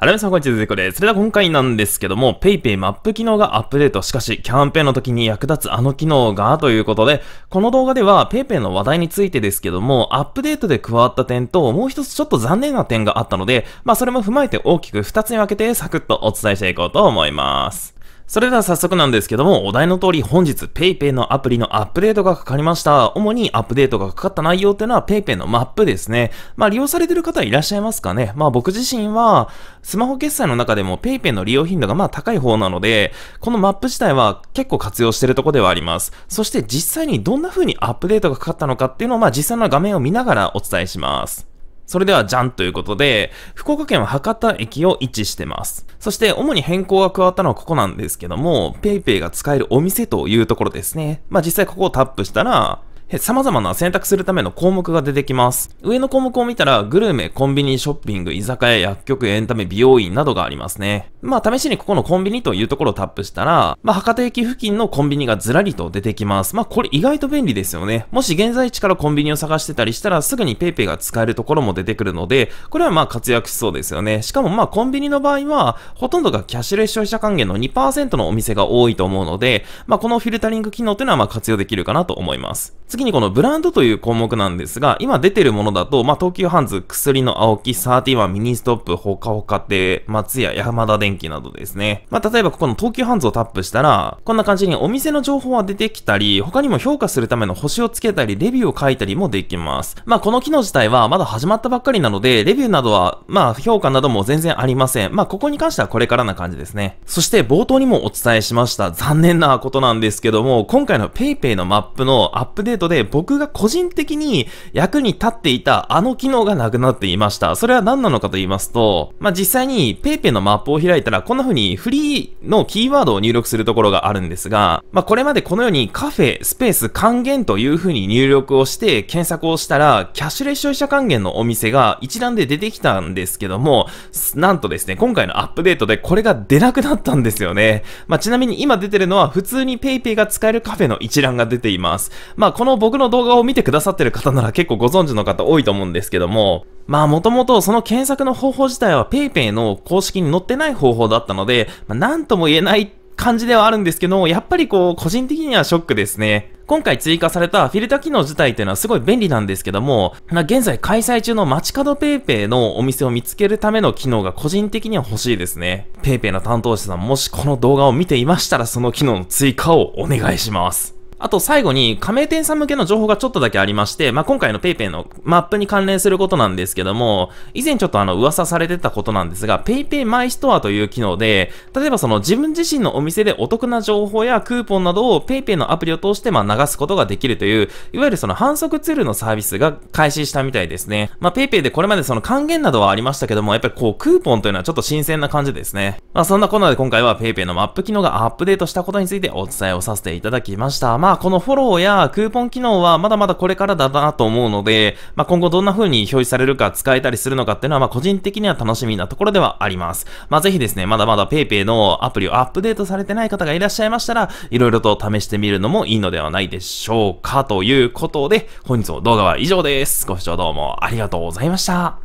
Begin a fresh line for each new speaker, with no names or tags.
あらみさん、こんにちは、ゼコです。それでは今回なんですけども、PayPay マップ機能がアップデート。しかし、キャンペーンの時に役立つあの機能が、ということで、この動画では PayPay の話題についてですけども、アップデートで加わった点と、もう一つちょっと残念な点があったので、まあそれも踏まえて大きく2つに分けてサクッとお伝えしていこうと思います。それでは早速なんですけども、お題の通り本日 PayPay のアプリのアップデートがかかりました。主にアップデートがかかった内容っていうのは PayPay のマップですね。まあ利用されてる方いらっしゃいますかね。まあ僕自身はスマホ決済の中でも PayPay の利用頻度がまあ高い方なので、このマップ自体は結構活用してるとこではあります。そして実際にどんな風にアップデートがかかったのかっていうのをまあ実際の画面を見ながらお伝えします。それではじゃんということで、福岡県は博多駅を位置してます。そして主に変更が加わったのはここなんですけども、PayPay が使えるお店というところですね。まあ実際ここをタップしたら、様々な選択するための項目が出てきます。上の項目を見たら、グルメ、コンビニ、ショッピング、居酒屋、薬局、エンタメ、美容院などがありますね。まあ、試しにここのコンビニというところをタップしたら、まあ、博多駅付近のコンビニがずらりと出てきます。まあ、これ意外と便利ですよね。もし現在地からコンビニを探してたりしたら、すぐに PayPay が使えるところも出てくるので、これはまあ活躍しそうですよね。しかもまあ、コンビニの場合は、ほとんどがキャッシュレス消費者還元の2%のお店が多いと思うので、まあ、このフィルタリング機能というのはまあ活用できるかなと思います。次にこのブランドという項目なんですが、今出てるものだと、まあ、東急ハンズ、薬の青木、サーティワン、ミニストップ、ホカホカ亭、松屋、山田電機などですね。まあ、例えばここの東急ハンズをタップしたら、こんな感じにお店の情報は出てきたり、他にも評価するための星をつけたり、レビューを書いたりもできます。まあ、この機能自体はまだ始まったばっかりなので、レビューなどは、まあ、評価なども全然ありません。まあ、ここに関してはこれからな感じですね。そして冒頭にもお伝えしました、残念なことなんですけども、今回の PayPay のマップのアップデートトで僕が個人的に役に立っていたあの機能がなくなっていました。それは何なのかと言いますと、まあ、実際に PayPay のマップを開いたらこんな風にフリーのキーワードを入力するところがあるんですが、まあ、これまでこのようにカフェ、スペース、還元という風に入力をして検索をしたら、キャッシュレス消費者還元のお店が一覧で出てきたんですけども、なんとですね、今回のアップデートでこれが出なくなったんですよね。まあ、ちなみに今出てるのは普通に PayPay が使えるカフェの一覧が出ています。まあ、このの僕の動画を見てくださってる方なら結構ご存知の方多いと思うんですけども、まあもともとその検索の方法自体は PayPay の公式に載ってない方法だったので、まあ、なんとも言えない感じではあるんですけど、やっぱりこう、個人的にはショックですね。今回追加されたフィルター機能自体っていうのはすごい便利なんですけども、現在開催中の街角 paypay のお店を見つけるための機能が個人的には欲しいですね。paypay の担当者さんもしこの動画を見ていましたらその機能の追加をお願いします。あと最後に、加盟店さん向けの情報がちょっとだけありまして、まあ、今回の PayPay のマップに関連することなんですけども、以前ちょっとあの噂されてたことなんですが、PayPay マイストアという機能で、例えばその自分自身のお店でお得な情報やクーポンなどを PayPay のアプリを通してま流すことができるという、いわゆるその反則ツールのサービスが開始したみたいですね。まあ、PayPay でこれまでその還元などはありましたけども、やっぱりこうクーポンというのはちょっと新鮮な感じですね。まあ、そんなこんなで今回は PayPay のマップ機能がアップデートしたことについてお伝えをさせていただきました。まあまあこのフォローやクーポン機能はまだまだこれからだなと思うので、まあ今後どんな風に表示されるか使えたりするのかっていうのはまあ個人的には楽しみなところではあります。まあぜひですね、まだまだ PayPay のアプリをアップデートされてない方がいらっしゃいましたら、いろいろと試してみるのもいいのではないでしょうかということで、本日の動画は以上です。ご視聴どうもありがとうございました。